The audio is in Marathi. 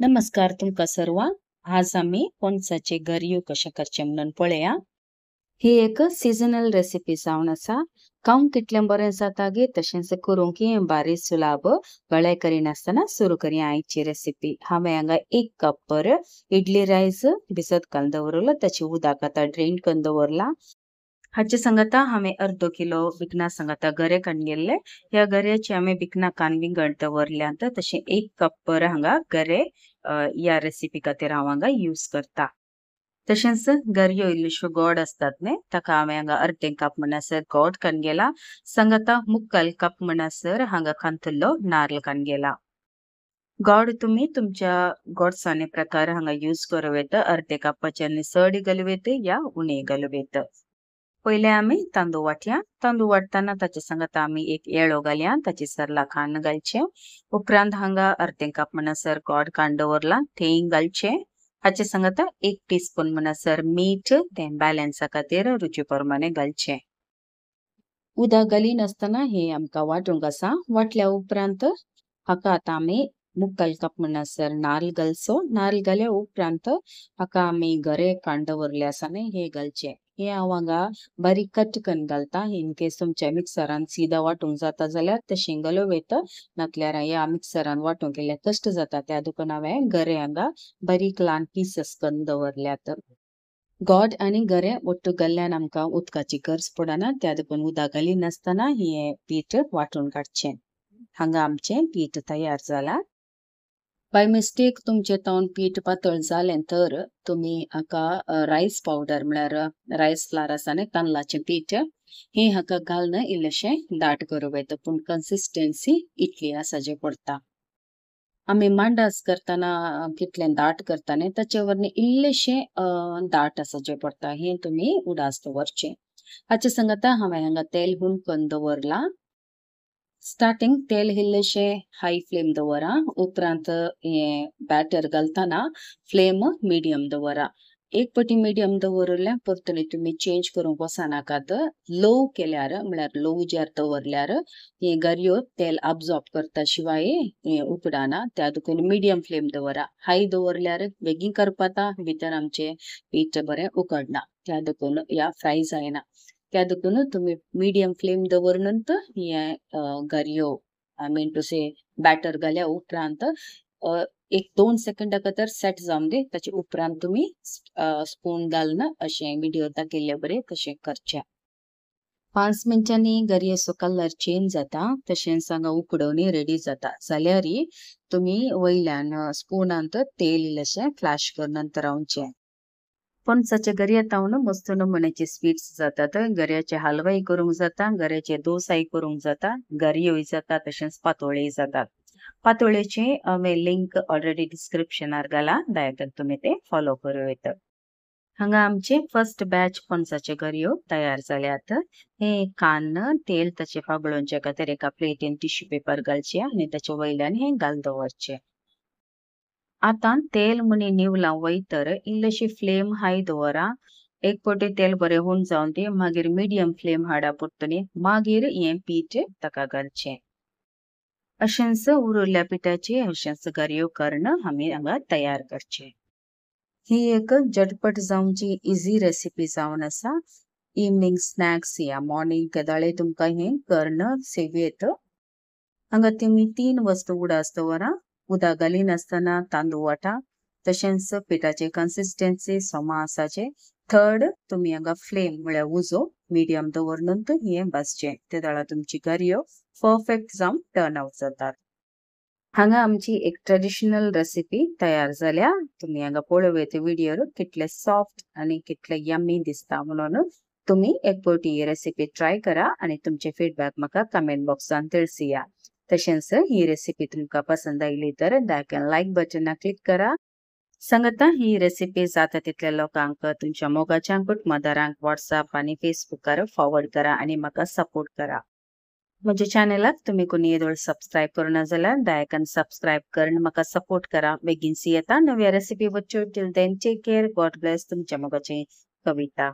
नमस्कार तुमका सर्वा आज आमी पणसाचे गरयो कशें करचें म्हणून पळया ही एक सिजनल रेसिपी जावन आसा खावंक कितलें बरें जाता गे तशेंच करूंकय बारीक सुलाभ गळे करिनासतना सुरू करया आयची रेसिपी हांवें हांगा एक कप पर इडली रायस भिजत घालून दवरलो ताची उदक आतां ड्रेन करून दवरला ಹಚ್ಚ ಸಂಗತ ಹಾಮೆ किलो ಕಿಲೋ ಬಿಕನಾ गरे कण ಕಣ್ಗೆಲ್ಲೆ ह्या ಗರೆची ಹಾಮೆ ಬಿಕನಾ कानवी ಅಡ್ದ वरल्या ಅಂತ तशे एक कप पर हांगा गरे या रेसिपी खातीर हांव हांगा यूज करता तशेंच गरयो इल्ल्योश्यो गोड आसतात न्ही ताका हांवें हांगा अर्दे कप म्हणसर गोड गेला संगता मुक्कल कप म्हणसर हांगा नारल नाल्ल गेला गोड तुम्ही तुमच्या गोडसाणे प्रकार हांगा यूज करूं येता अर्दे कपाचे निसड घालूं येता या उणे घालूं येता पहिले आम्ही तांदूळ वाटया तांदूळ वाटताना ताचे संगत आम्ही एक येळो घालया ताचे सरला खाण घालचे उपरांत हांगा अर्धे काप म्हणसर गोड कांड दवरला घालचे हाचे संगत एक टीस्पून म्हणसर मीठ ते बॅलन्सा खातीर रुची प्रमाणे घालचे उदक घाली नासतना हे आमकां वाटूंक आसा वाटल्या उपरांत हाका आता आमी ಮುಕ್ಕಲ್ ಕಪ್ಪಣ್ಣ ಸರ್ ನಾಲ್ಗಲ್ಸೋ ನಾಲ್ಗಲೆ ಉಪ್ರಾಂತ ಅಕ ಮೇ ಗರೆ ಕಾಂಡ ಉರ್ಲ್ಯಾಸನೆ हे गलचे हे आवांग बरी कटकन घालता इनकेस तुमच्या मिक्सरान सीदा वाटूंक जाता जाल्यार ते शिंगलो वेत नातल्यार ह्या मिक्सरान वाटूंक गेल्यार कष्ट जाता त्या दुकान हांवें गरे हांगा बारीक ल्हान पिसस करून दवरल्यात गॉड आणि गरे ओट्टू गल्ल्यान आमकां उदकाची गरज पडना त्या उदक उदकाली नासतना हे पीठ वांटून काडचे हांगा आमचे पीठ तयार जालां बाय मिस्टेक तुमचे तोंड पीठ पातळ झाले तर तुम्ही हाका राईस पावडर म्हळ्यार राईस फ्लार आसा न्ही तांदळाचे पीठ हे हाका घालून इल्लेशे दाट करू येत पूण कन्सिस्टन्सी इतली आसा जे पडता आमी मांडास करताना कितले दाट करता न्ही ताचे इल्लेशे दाट आसा जे हे हे उडास दवरचे हाचे सांगता हांवें हांगा तेल हुमकन दवरला स्टार्टिंग तेल हिल हाय फ्लेम दवरा उपरांत ये बॅटर घालताना फ्लेम मिडियम दवरा एक पटी मिडियम दवरल्या तुम्ही चेंज करूंक वसनाकात लो केल्यार म्हळ्यार लो उजार दवरल्यार हे गरयो तेल अबजॉर्ब करता शिवाय उकडाना त्या दुखून मिडियम फ्लेम दवरा हाय दवरल्यार बेगीन करपाता भितर आमचे पीठ बरें उकडना त्या दुखून या फ्राय जायना तुम्ही मीडियम फ्लेम ಫ್ಲೇಮ್ ದವರ್ನಂತ ಗರಿಯೋ I mean to say batter घाल्या उपरांत एक दोन सेकंडा तर सेट जावन दे ताचे उपरांत तुमी स्पून घालना अशें व्हिडिओ दाखयल्ले बरें तशें करच्या पांच मिनटांनी गरयेचो कलर चेंज जाता तशेंच हांगा उकडवणी रेडी जाता जाल्यार तुमी वयल्यान स्पुनांत तेल इल्लेशें फ्लॅश करून नंतर रावचें पण सचे तावन मस्त नमुन्याचे स्वीट्स जातात गऱ्याचे हलवाई करूंक जाता गऱ्याचे दोसाई करूंक जाता गरयोय जाता तशेंच पातोळेय जातात पातोळेचे हांवें लिंक ऑलरेडी डिस्क्रिप्शनार घाला दायतर तुमी ते फॉलो करूं येत हांगा आमचे फर्स्ट बॅच पणसाचे गरयो तयार जाल्यात हे कान तेल ताचे फाबळोवन खातीर एका प्लेटीन टिश्यू पेपर घालचे आनी ताचे वयल्यान हे घाल दवरचे आता तेल म्हणी निवलां वयतर इल्लीशी फ्लेम हाय दोवरा एक पावटी तेल बरे होऊन जावन दे मागीर मिडियम फ्लेम हाडा परतुनी मागीर हे पीठ ताका घालचे अशेंच उरल्या पिठाचे अशेंच गरयो करण आमी हांगा तयार करचे ही एक झटपट जावची इजी रेसिपी जावन आसा इवनिंग स्नॅक्स या मॉर्निंग केदाळे तुमकां हें कर्ण सेवेत हांगा तुमी तीन वस्तू उडास दवरा उदक घालीन तांदूळ वाटा तशेंच पिठाचे कन्सिस्टन्सी सोमा आसाचे थर्ड तुम्ही हांगा फ्लेम म्हळ्यार उजो मिडियम दवरून नंतर हें ते वेळार तुमची गरयो परफेक्ट जावन टर्न आउट जातात हांगा आमची एक ट्रेडिशनल रेसिपी तयार जाल्या तुम्ही हांगा पळोवया ते व्हिडिओर कितले सॉफ्ट आणि कितले यमी दिसता म्हणून तुम्ही एक फावटी ही रेसिपी ट्राय करा आणि तुमचे फीडबॅक म्हाका कमेंट बॉक्सान तिळसिया ತಶೆನ್ಸ ही रेसिपी ತುಮಕ पसंद ಇಲ್ಲಿದ್ದರೆ तर ಲೈಕ್ लाईक ನ क्लिक करा सांगता ही रेसिपी जाता तितल्या लोकांक तुमच्या मोगाच्या मदारांक व्हॉट्सअप आणि फेसबुकार फॉरवर्ड करा आणि म्हाका सपोर्ट करा म्हणजे चॅनलाक तुम्ही कोणी येदोळ सबस्क्राईब करना जाल्यार दायकान सबस्क्राईब करून म्हाका सपोर्ट करा बेगीनसी येता नव्या रेसिपी वच्यो till then take care God bless तुमच्या मोगाची कविता